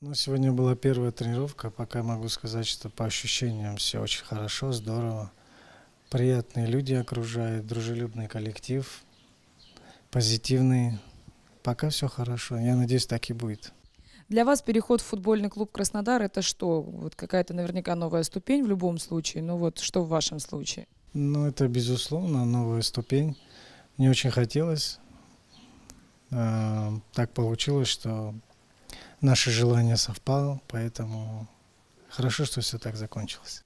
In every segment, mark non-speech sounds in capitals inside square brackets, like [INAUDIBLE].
Ну, сегодня была первая тренировка. Пока могу сказать, что по ощущениям все очень хорошо, здорово. Приятные люди окружают, дружелюбный коллектив, позитивный. Пока все хорошо. Я надеюсь, так и будет. Для вас переход в футбольный клуб Краснодар это что? Вот какая-то наверняка новая ступень в любом случае. Ну вот что в вашем случае? Ну это безусловно новая ступень. Мне очень хотелось. А, так получилось, что наше желание совпало, поэтому хорошо, что все так закончилось.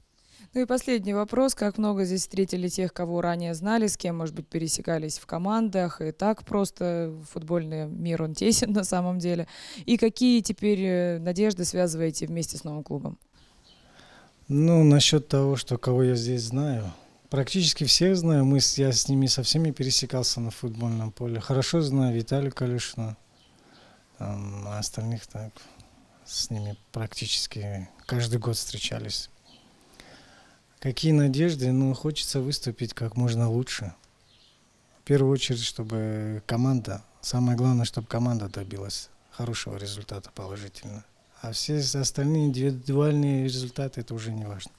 Ну и последний вопрос. Как много здесь встретили тех, кого ранее знали, с кем, может быть, пересекались в командах? И так просто футбольный мир, он тесен [LAUGHS] на самом деле. И какие теперь э, надежды связываете вместе с новым клубом? Ну, насчет того, что кого я здесь знаю, практически всех знаю. Мы, я с ними со всеми пересекался на футбольном поле. Хорошо знаю Виталию Калюшина, остальных так с ними практически каждый год встречались. Какие надежды? Ну, хочется выступить как можно лучше. В первую очередь, чтобы команда, самое главное, чтобы команда добилась хорошего результата положительно. А все остальные индивидуальные результаты, это уже не важно.